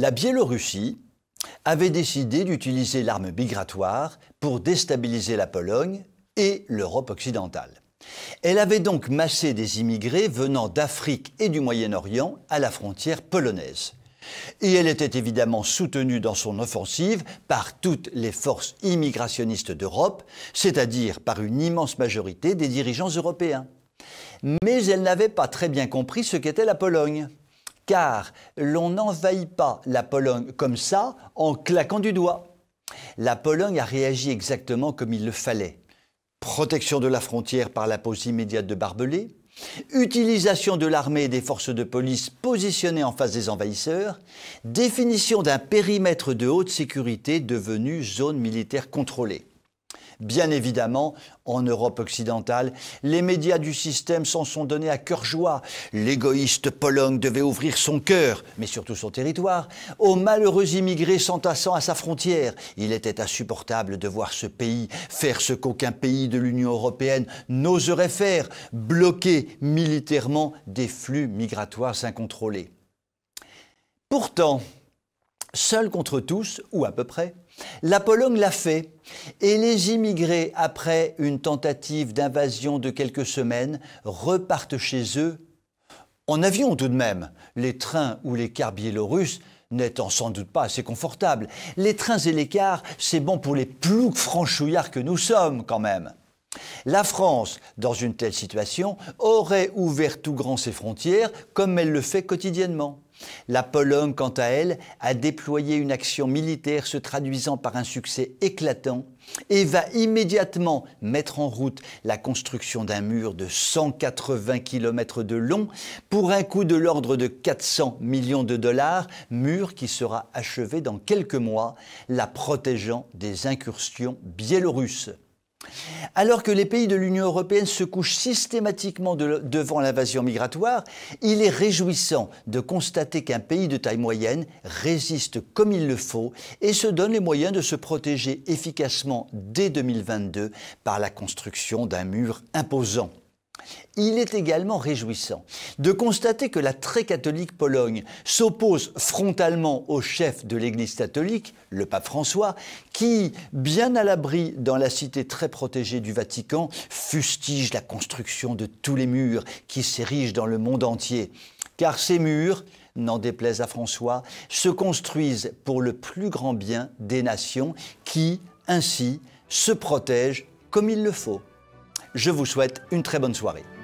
La Biélorussie avait décidé d'utiliser l'arme migratoire pour déstabiliser la Pologne et l'Europe occidentale. Elle avait donc massé des immigrés venant d'Afrique et du Moyen-Orient à la frontière polonaise. Et elle était évidemment soutenue dans son offensive par toutes les forces immigrationnistes d'Europe, c'est-à-dire par une immense majorité des dirigeants européens. Mais elle n'avait pas très bien compris ce qu'était la Pologne car l'on n'envahit pas la Pologne comme ça en claquant du doigt. La Pologne a réagi exactement comme il le fallait. Protection de la frontière par la pose immédiate de barbelés, utilisation de l'armée et des forces de police positionnées en face des envahisseurs, définition d'un périmètre de haute sécurité devenu zone militaire contrôlée bien évidemment en Europe occidentale. Les médias du système s'en sont donnés à cœur joie. L'égoïste Pologne devait ouvrir son cœur, mais surtout son territoire, aux malheureux immigrés s'entassant à sa frontière. Il était insupportable de voir ce pays faire ce qu'aucun pays de l'Union européenne n'oserait faire, bloquer militairement des flux migratoires incontrôlés. Pourtant, seul contre tous, ou à peu près. La Pologne l'a fait, et les immigrés, après une tentative d'invasion de quelques semaines, repartent chez eux en avion tout de même. Les trains ou les cars biélorusses n'étant sans doute pas assez confortables. Les trains et les cars, c'est bon pour les plus franchouillards que nous sommes quand même. La France, dans une telle situation, aurait ouvert tout grand ses frontières comme elle le fait quotidiennement. La Pologne, quant à elle, a déployé une action militaire se traduisant par un succès éclatant et va immédiatement mettre en route la construction d'un mur de 180 km de long pour un coût de l'ordre de 400 millions de dollars, mur qui sera achevé dans quelques mois, la protégeant des incursions biélorusses. Alors que les pays de l'Union européenne se couchent systématiquement devant l'invasion migratoire, il est réjouissant de constater qu'un pays de taille moyenne résiste comme il le faut et se donne les moyens de se protéger efficacement dès 2022 par la construction d'un mur imposant il est également réjouissant de constater que la très catholique Pologne s'oppose frontalement au chef de l'Église catholique, le pape François, qui, bien à l'abri dans la cité très protégée du Vatican, fustige la construction de tous les murs qui s'érigent dans le monde entier. Car ces murs, n'en déplaise à François, se construisent pour le plus grand bien des nations qui, ainsi, se protègent comme il le faut. Je vous souhaite une très bonne soirée.